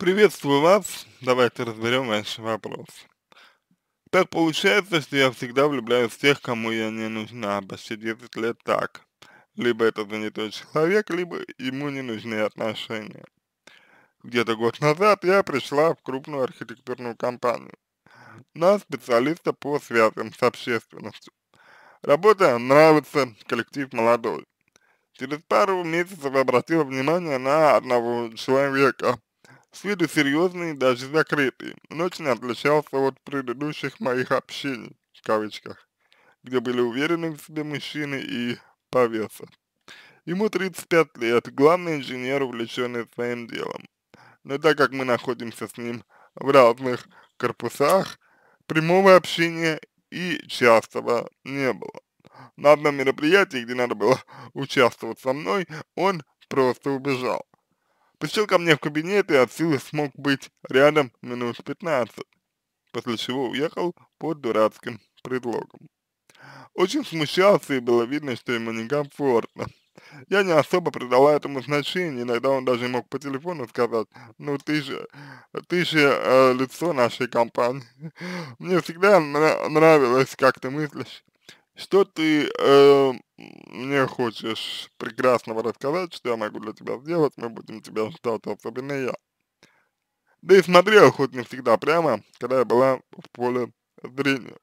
Приветствую вас. Давайте разберем ваш вопрос. Так получается, что я всегда влюбляюсь в тех, кому я не нужна. Почти 10 лет так. Либо это занятой человек, либо ему не нужны отношения. Где-то год назад я пришла в крупную архитектурную компанию на специалиста по связям с общественностью. Работа нравится, коллектив молодой. Через пару месяцев обратила внимание на одного человека – с виду серьезный даже закрытый, но очень отличался от предыдущих моих общений, в кавычках, где были уверены в себе мужчины и повеса. весу. Ему 35 лет, главный инженер, увлеченный своим делом. Но так как мы находимся с ним в разных корпусах, прямого общения и частого не было. На одном мероприятии, где надо было участвовать со мной, он просто убежал. Пришел ко мне в кабинет и от силы смог быть рядом минут 15, после чего уехал под дурацким предлогом. Очень смущался и было видно, что ему некомфортно. Я не особо придала этому значения, иногда он даже мог по телефону сказать, ну ты же, ты же э, лицо нашей компании. Мне всегда нравилось, как ты мыслишь. Что ты э, мне хочешь прекрасного рассказать, что я могу для тебя сделать, мы будем тебя ждать, особенно я. Да и смотрел, хоть не всегда прямо, когда я была в поле зрения.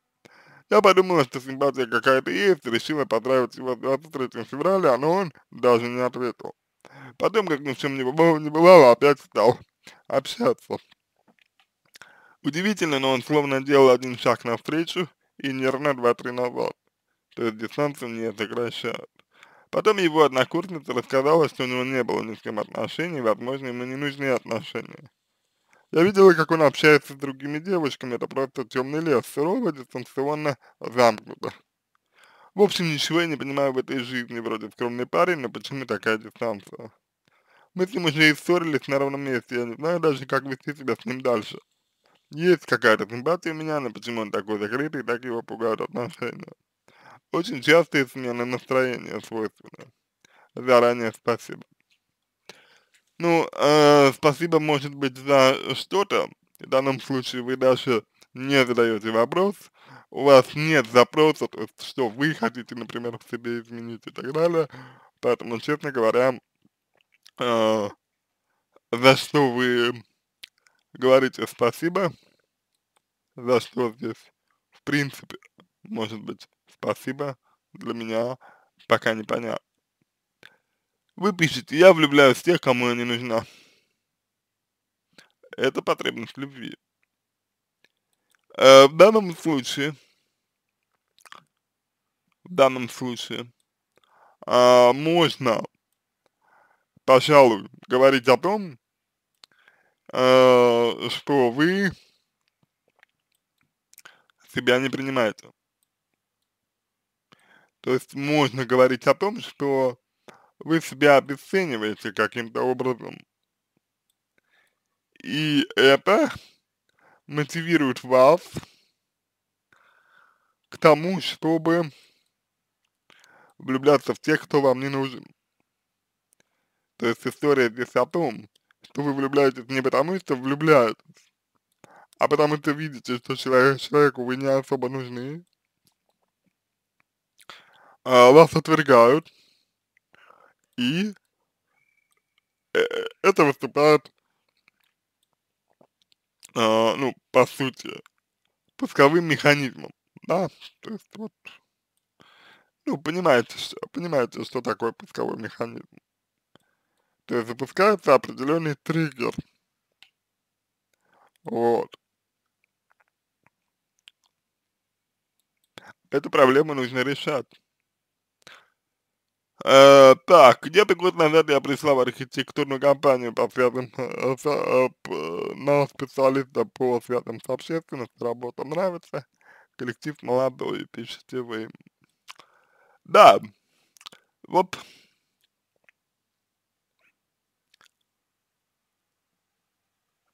Я подумала, что симпатия какая-то есть, решила поздравить его 23 февраля, но он даже не ответил. Потом, как ни в чем не бывало, не бывало опять стал общаться. Удивительно, но он словно делал один шаг навстречу и нервно два-три назад то есть дистанцию не сокращают. Потом его однокурсница рассказала, что у него не было ни с кем отношений, возможно, ему не нужны отношения. Я видела, как он общается с другими девочками, это просто темный лес, сурово, дистанционно замкнуто. В общем, ничего я не понимаю в этой жизни, вроде скромный парень, но почему такая дистанция? Мы с ним уже и ссорились на ровном месте, я не знаю даже, как вести себя с ним дальше. Есть какая-то симпатия у меня, но почему он такой закрытый, так его пугают отношения. Очень частые смены настроения свойственны. Заранее спасибо. Ну, э, спасибо может быть за что-то. В данном случае вы даже не задаете вопрос, у вас нет запроса, то есть, что вы хотите, например, в себе изменить и так далее. Поэтому, честно говоря, э, за что вы говорите спасибо, за что здесь, в принципе, может быть, спасибо для меня пока непонятно. Вы пишете, я влюбляюсь в тех, кому я не нужна. Это потребность любви. Э, в данном случае, в данном случае, э, можно, пожалуй, говорить о том, э, что вы себя не принимаете. То есть можно говорить о том, что вы себя обесцениваете каким-то образом. И это мотивирует вас к тому, чтобы влюбляться в тех, кто вам не нужен. То есть история здесь о том, что вы влюбляетесь не потому, что влюбляетесь, а потому что видите, что человек, человеку вы не особо нужны, а, вас отвергают, и э, это выступает, а, ну, по сути, пусковым механизмом, да, то есть вот, ну, понимаете, что, понимаете, что такое пусковой механизм. То есть запускается определенный триггер, вот. Эту проблему нужно решать. Э, так, где-то год назад я прислал архитектурную компанию по связям, э, э, на специалиста по связям с общественностью, работа нравится, коллектив молодой, пишите вы. Да, вот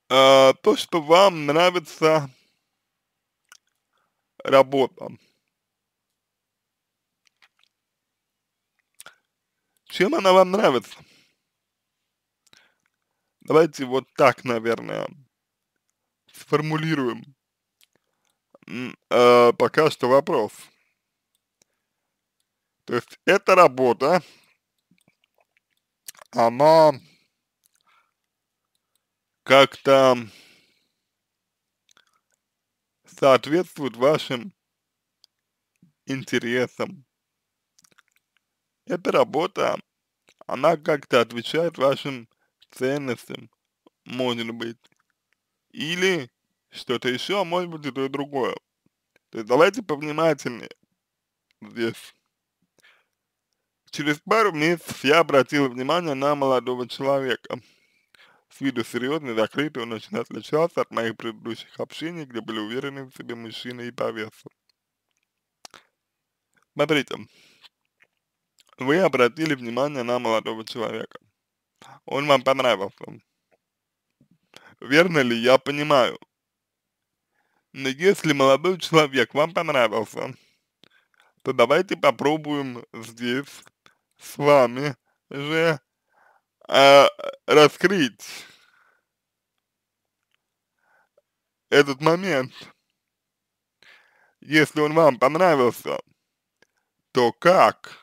э, то, что вам нравится работа. Чем она вам нравится? Давайте вот так, наверное, сформулируем э, пока что вопрос. То есть эта работа, она как-то соответствует вашим интересам, эта работа, она как-то отвечает вашим ценностям, может быть. Или что-то еще, а может быть и то и другое. То есть давайте повнимательнее здесь. Через пару месяцев я обратил внимание на молодого человека. С виду серьезный, закрытый, он очень отличался от моих предыдущих общений, где были уверены в себе мужчины и повесы. весу. Смотрите, вы обратили внимание на молодого человека. Он вам понравился. Верно ли я понимаю? Но если молодой человек вам понравился, то давайте попробуем здесь с вами же э, раскрыть этот момент. Если он вам понравился, то как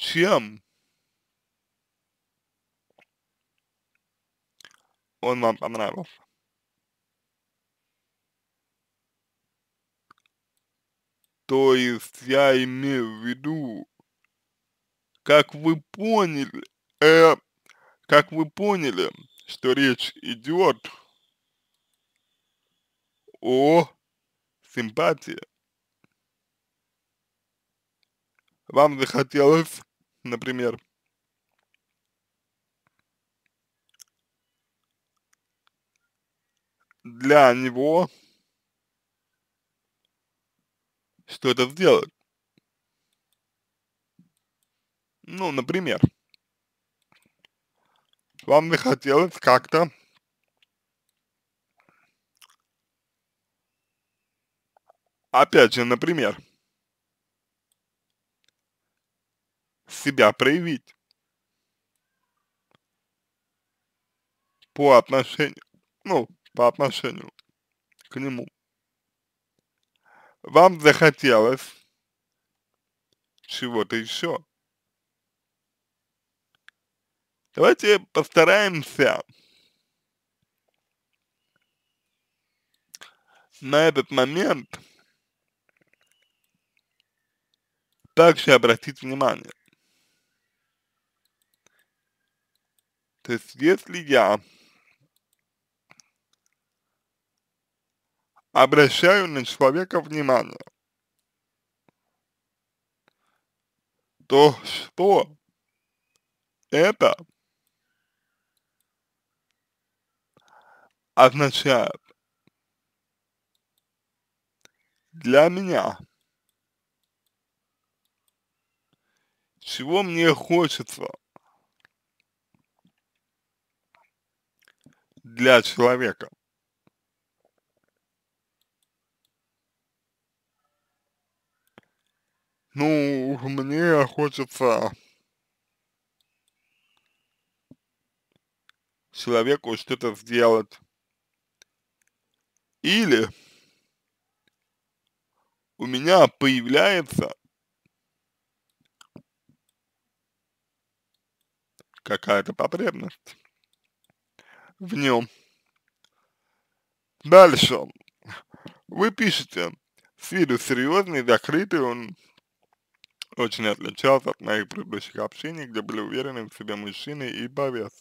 чем он вам понравился. То есть я имею в виду, как вы поняли, э, как вы поняли, что речь идет о симпатии. Вам захотелось например. Для него, что это сделать. Ну, например, вам бы хотелось как-то опять же, например, себя проявить по отношению, ну, по отношению к нему. Вам захотелось чего-то еще. Давайте постараемся на этот момент также обратить внимание. То есть, если я обращаю на человека внимание, то что это означает для меня, чего мне хочется для человека. Ну, мне хочется человеку что-то сделать. Или у меня появляется какая-то потребность в нем. Дальше. Вы пишете, с виду серьезный, закрытый, он очень отличался от моих предыдущих общений, где были уверены в себе мужчины и повес.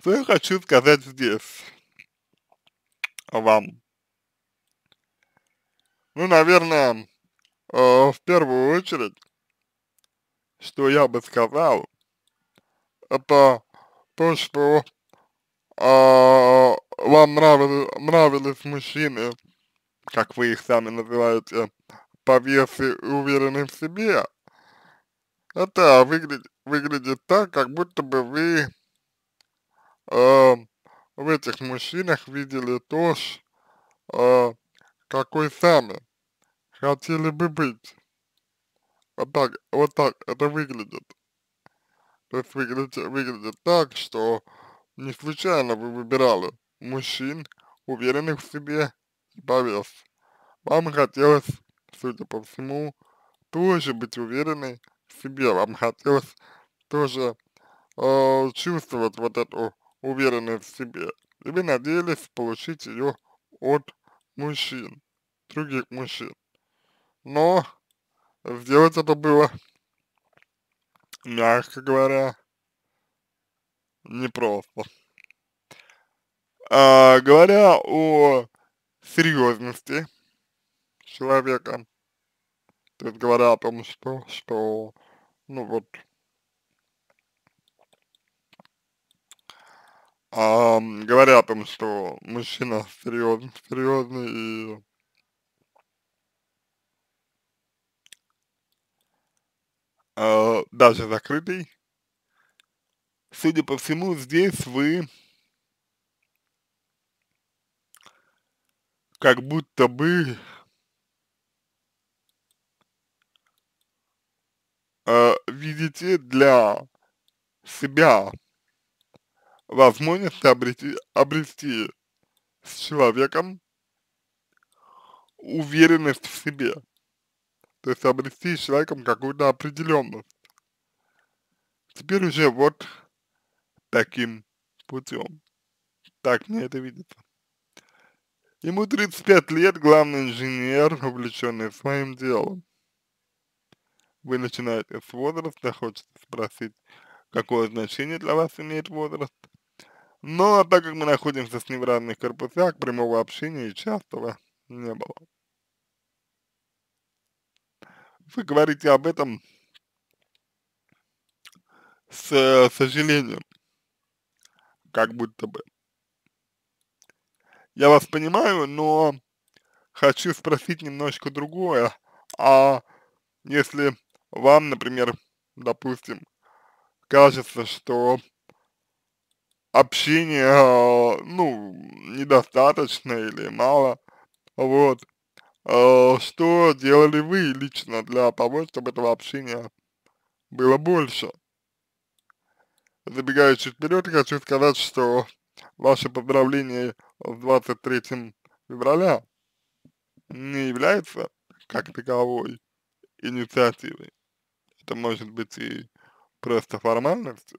Что я хочу сказать здесь вам? Ну, наверное, э, в первую очередь, что я бы сказал, это то, что э, вам нравились, нравились мужчины, как вы их сами называете, по весу уверены в себе, это выглядит, выглядит так, как будто бы вы э, в этих мужчинах видели то, э, какой сами хотели бы быть. Вот так, вот так это выглядит. То есть выглядит, выглядит так, что не случайно вы выбирали мужчин, уверенных в себе и типа повес. Вам хотелось, судя по всему, тоже быть уверенной в себе. Вам хотелось тоже э, чувствовать вот эту уверенность в себе. И вы надеялись получить ее от мужчин, других мужчин. Но сделать это было мягко говоря, непросто. А, говоря о серьезности человека, то есть говоря о том, что, что ну вот, а, говоря о том, что мужчина серьезный, серьезный и э, даже закрытый. Судя по всему, здесь вы как будто бы э, видите для себя возможность обрести, обрести с человеком уверенность в себе то есть обрести с человеком какую-то определенность. Теперь уже вот таким путем. Так мне это видится. Ему 35 лет, главный инженер, увлеченный своим делом. Вы начинаете с возраста, хочется спросить, какое значение для вас имеет возраст. Но ну, а так как мы находимся с ним в разных корпусах, прямого общения и частого не было вы говорите об этом с э, сожалением, как будто бы. Я вас понимаю, но хочу спросить немножко другое. А если вам, например, допустим, кажется, что общение э, ну, недостаточно или мало, вот, а, что делали вы лично для того, чтобы этого общения было больше? Забегая чуть вперед, хочу сказать, что ваше поздравление с 23 февраля не является как таковой инициативой. Это может быть и просто формальностью,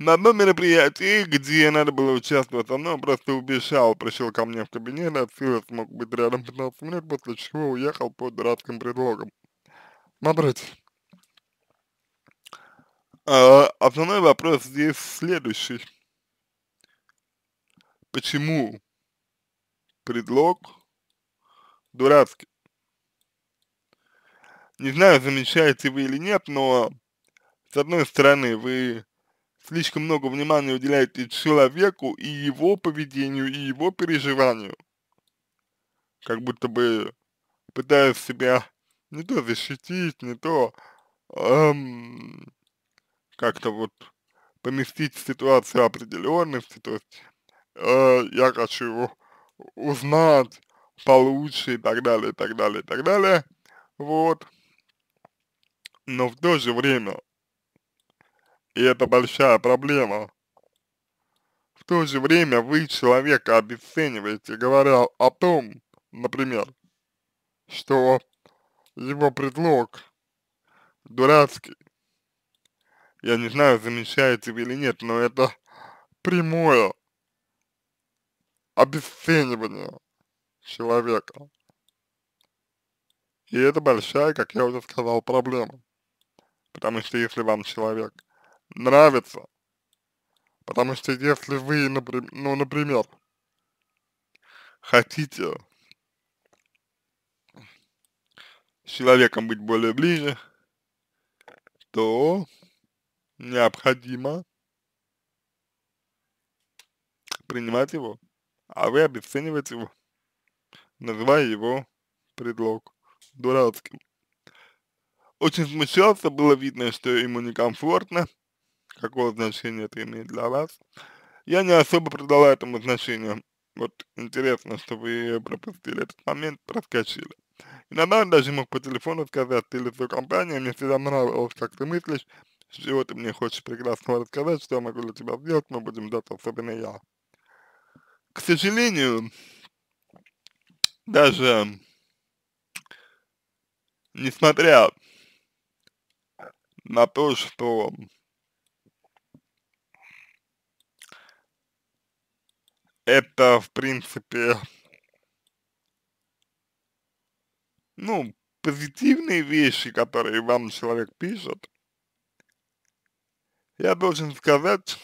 на одном мероприятии, где надо было участвовать, он просто убежал, пришел ко мне в кабинет, от силы смог быть рядом 15 минут, после чего уехал под дурацким предлогом. Смотрите. А, основной вопрос здесь следующий. Почему предлог дурацкий? Не знаю, замечаете вы или нет, но с одной стороны вы слишком много внимания уделяете человеку и его поведению, и его переживанию, как будто бы пытаясь себя не то защитить, не то эм, как-то вот поместить в ситуацию определенности, то есть э, я хочу его узнать получше и так далее, и так далее, и так далее, вот. Но в то же время и это большая проблема. В то же время вы человека обесцениваете, говоря о том, например, что его предлог дурацкий. Я не знаю, замечаете вы или нет, но это прямое обесценивание человека. И это большая, как я уже сказал, проблема. Потому что если вам человек нравится. Потому что если вы, ну, например, хотите с человеком быть более ближе, то необходимо принимать его, а вы обесцениваете его, называя его предлог дурацким. Очень смущался, было видно, что ему некомфортно, какое значение это имеет для вас. Я не особо придала этому значения. Вот интересно, что вы пропустили этот момент, проскочили. Иногда он даже мог по телефону сказать, ты лицо компании, мне всегда нравилось, как ты мыслишь, чего ты мне хочешь прекрасного рассказать, что я могу для тебя сделать, мы будем ждать, особенно я. К сожалению, даже несмотря на то, что это, в принципе, ну, позитивные вещи, которые вам человек пишет, я должен сказать,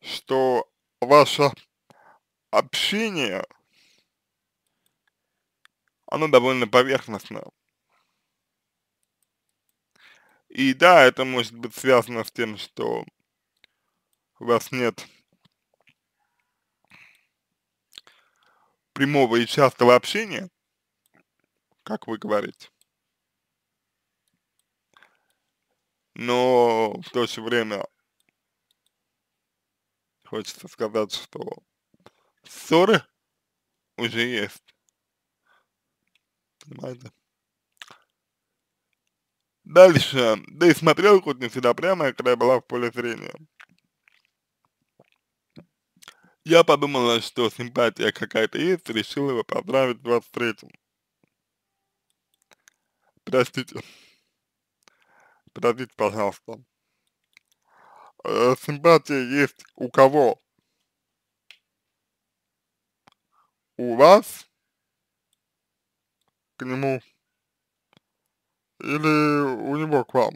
что ваше общение, оно довольно поверхностное. И да, это может быть связано с тем, что у вас нет прямого и частого общения, как вы говорите, но в то же время хочется сказать, что ссоры уже есть. Понимаете? Дальше. Да и смотрел хоть не всегда прямо, когда я была в поле зрения. Я подумала, что симпатия какая-то есть, решила его поздравить в 23-м. Простите. Подождите, пожалуйста. Э, симпатия есть у кого? У вас? К нему? Или у него к вам?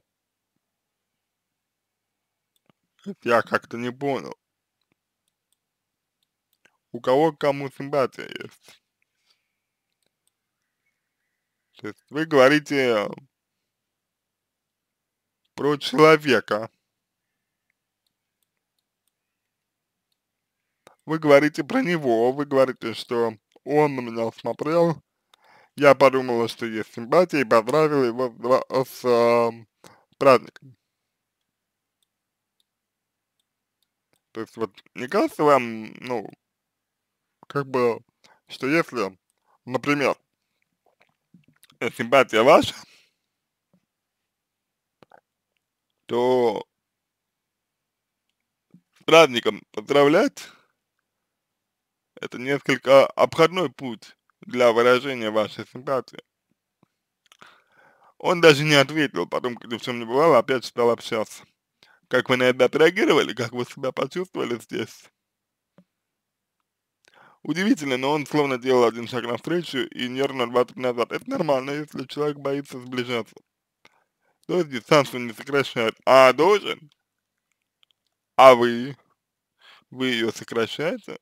Я как-то не понял у кого кому симпатия есть. То есть вы говорите э, про человека. Вы говорите про него, вы говорите, что он на меня смотрел, я подумала, что есть симпатия и поздравила его с, э, праздником. То есть вот, не кажется вам, ну, как бы, что если, например, симпатия ваша, то с праздником поздравлять это несколько обходной путь для выражения вашей симпатии. Он даже не ответил, потом, когда в чем не бывало, опять стал общаться. Как вы на это отреагировали, как вы себя почувствовали здесь? Удивительно, но он словно делал один шаг навстречу и нервно два-три назад. Это нормально, если человек боится сближаться. То есть дистанцию не сокращает. А должен? А вы? Вы ее сокращаете?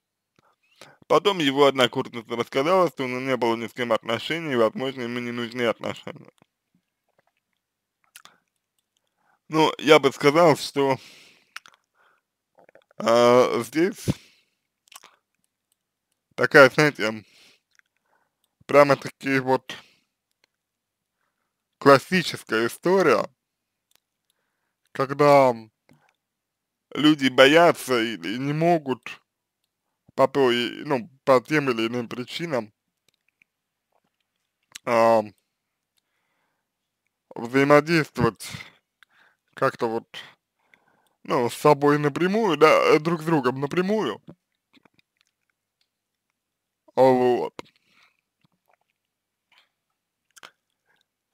Потом его одна куртница рассказала, что у него не было ни с кем отношений, и, возможно, ему не нужны отношения. Ну, я бы сказал, что э, здесь такая, знаете, прямо-таки вот классическая история, когда люди боятся или не могут по, ну, по тем или иным причинам а, взаимодействовать как-то вот, ну, с собой напрямую, да, э, друг с другом напрямую. Вот.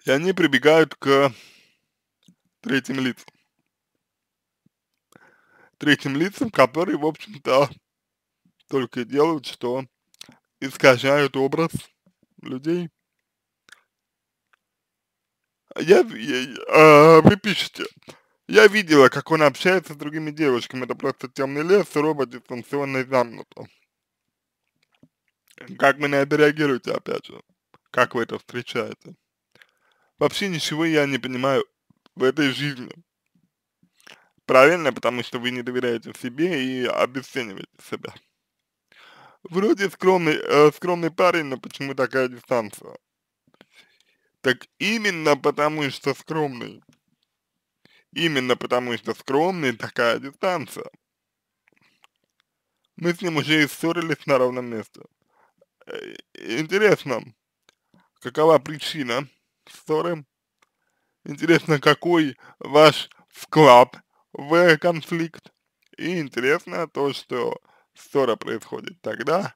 И они прибегают к третьим лицам. Третьим лицам, которые, в общем-то, только делают, что искажают образ людей. Я, я, э, вы пишете, я видела, как он общается с другими девочками, это просто темный лес, робот дистанционно замкнуто. Как вы на это реагируете, опять же? Как вы это встречаете? Вообще ничего я не понимаю в этой жизни. Правильно, потому что вы не доверяете себе и обесцениваете себя. Вроде скромный, э, скромный парень, но почему такая дистанция? Так именно потому, что скромный. Именно потому, что скромный, такая дистанция. Мы с ним уже и ссорились на ровном месте. Интересно, какова причина ссоры? Интересно, какой ваш вклад в конфликт? И интересно то, что ссора происходит тогда,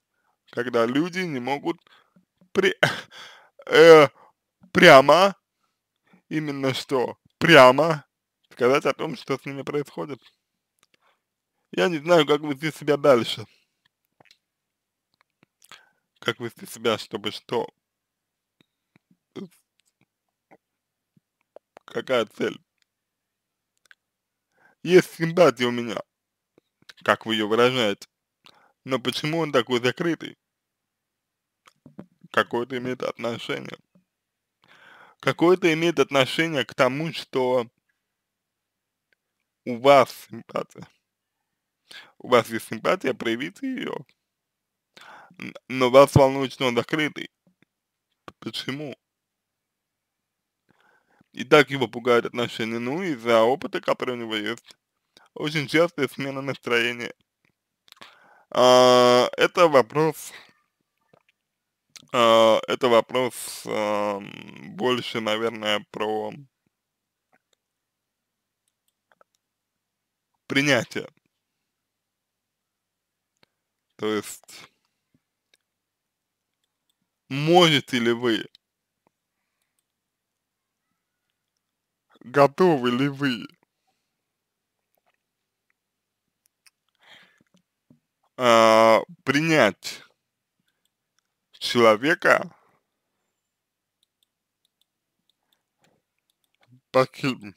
когда люди не могут при, э, прямо, именно что прямо сказать о том, что с ними происходит. Я не знаю, как вести себя дальше как вести себя, чтобы что, какая цель. Есть симпатия у меня, как вы ее выражаете, но почему он такой закрытый? Какое-то имеет отношение. Какое-то имеет отношение к тому, что у вас симпатия. У вас есть симпатия, проявите ее но вас волнует, что он закрытый. Почему? И так его пугают отношения, ну и за опыта, который у него есть. Очень частая смена настроения. А, это вопрос, а, это вопрос а, больше, наверное, про принятие. То есть можете ли вы, готовы ли вы э, принять человека таким,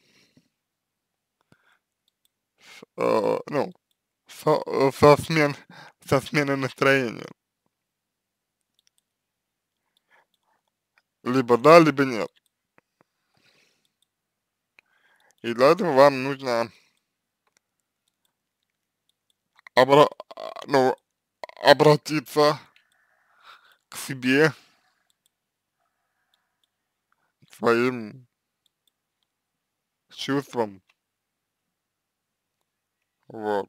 э, ну, со, э, со, смен, со сменой настроения. Либо да, либо нет. И для этого вам нужно обра ну, обратиться к себе, к своим чувствам, вот,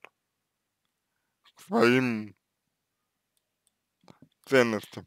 к своим ценностям.